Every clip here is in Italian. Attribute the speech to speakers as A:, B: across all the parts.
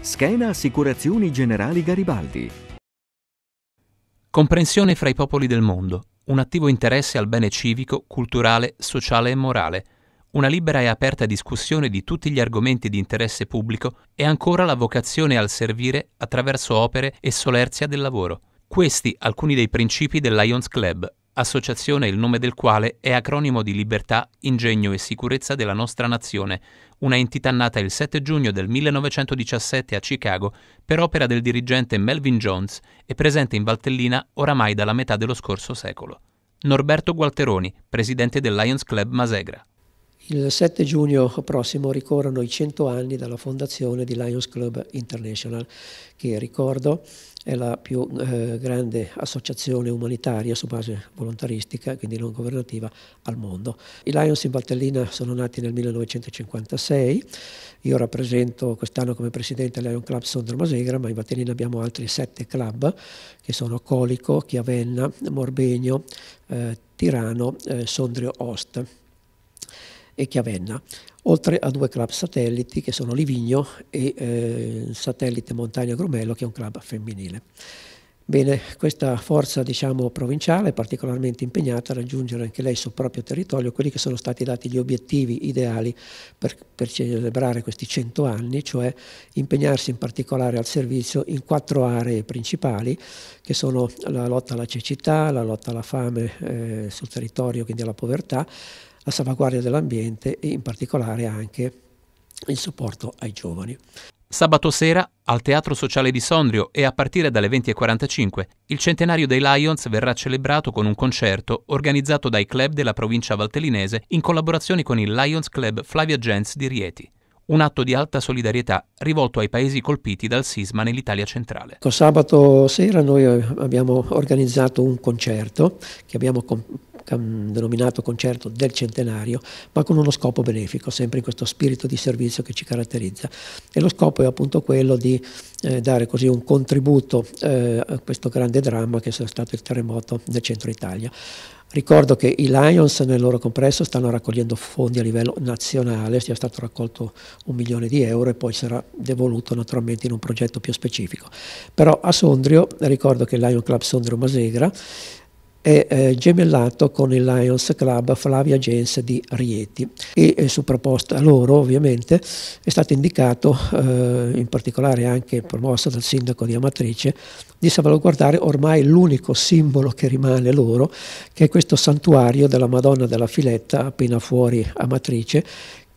A: Scheda Assicurazioni Generali Garibaldi. Comprensione fra i popoli del mondo, un attivo interesse al bene civico, culturale, sociale e morale, una libera e aperta discussione di tutti gli argomenti di interesse pubblico e ancora la vocazione al servire attraverso opere e solerzia del lavoro. Questi alcuni dei principi del Lions Club, associazione il nome del quale è acronimo di Libertà, Ingegno e Sicurezza della nostra nazione, una entità nata il 7 giugno del 1917 a Chicago per opera del dirigente Melvin Jones e presente in Valtellina oramai dalla metà dello scorso secolo. Norberto Gualteroni, presidente del Lions Club Masegra.
B: Il 7 giugno prossimo ricorrono i 100 anni dalla fondazione di Lions Club International, che ricordo è la più eh, grande associazione umanitaria su base volontaristica, quindi non governativa, al mondo. I Lions in Valtellina sono nati nel 1956, io rappresento quest'anno come presidente Lion Club Masegra, ma in Valtellina abbiamo altri sette club che sono Colico, Chiavenna, Morbegno, eh, Tirano, eh, Sondrio Ost e Chiavenna, oltre a due club satelliti che sono Livigno e eh, Satellite Montagna Grumello che è un club femminile. Bene, questa forza diciamo, provinciale è particolarmente impegnata a raggiungere anche lei sul proprio territorio quelli che sono stati dati gli obiettivi ideali per, per celebrare questi 100 anni, cioè impegnarsi in particolare al servizio in quattro aree principali che sono la lotta alla cecità, la lotta alla fame eh, sul territorio, quindi alla povertà, la salvaguardia dell'ambiente e in particolare anche il supporto ai giovani.
A: Sabato sera al Teatro Sociale di Sondrio e a partire dalle 20.45 il centenario dei Lions verrà celebrato con un concerto organizzato dai club della provincia valtellinese in collaborazione con il Lions Club Flavia Gens di Rieti un atto di alta solidarietà rivolto ai paesi colpiti dal sisma nell'Italia centrale.
B: Sabato sera noi abbiamo organizzato un concerto che abbiamo Mm, denominato concerto del centenario, ma con uno scopo benefico, sempre in questo spirito di servizio che ci caratterizza. E lo scopo è appunto quello di eh, dare così un contributo eh, a questo grande dramma che è stato il terremoto del centro Italia. Ricordo che i Lions nel loro compresso stanno raccogliendo fondi a livello nazionale, sia stato raccolto un milione di euro e poi sarà devoluto naturalmente in un progetto più specifico. Però a Sondrio, ricordo che il Lion Club Sondrio Masegra è eh, gemellato con il Lions Club Flavia Gens di Rieti e eh, su proposta loro ovviamente è stato indicato, eh, in particolare anche promosso dal sindaco di Amatrice, di salvaguardare ormai l'unico simbolo che rimane loro, che è questo santuario della Madonna della Filetta appena fuori Amatrice,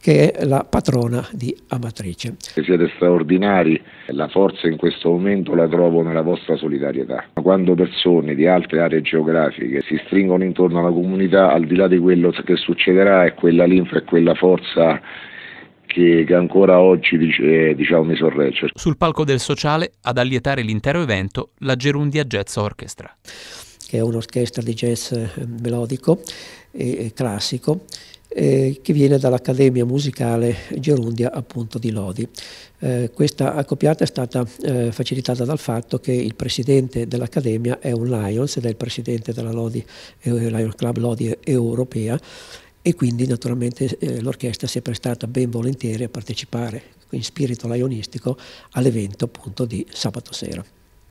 B: che è la patrona di Amatrice. Siete straordinari, la forza in questo momento la trovo nella vostra solidarietà. Quando persone di altre aree geografiche si stringono intorno alla comunità, al di là di quello che succederà, è quella linfa e quella forza che, che, ancora oggi dice, eh, diciamo, mi sorregge.
A: Sul palco del sociale, ad allietare l'intero evento, la Gerundia Jazz Orchestra.
B: Che è un'orchestra di jazz eh, melodico e classico eh, che viene dall'Accademia Musicale Gerundia appunto di Lodi. Eh, questa accoppiata è stata eh, facilitata dal fatto che il presidente dell'Accademia è un Lions ed è il presidente della Lodi, eh, Lions Club Lodi Europea e quindi naturalmente eh, l'orchestra si è prestata ben volentieri a partecipare in spirito lionistico all'evento appunto di sabato sera.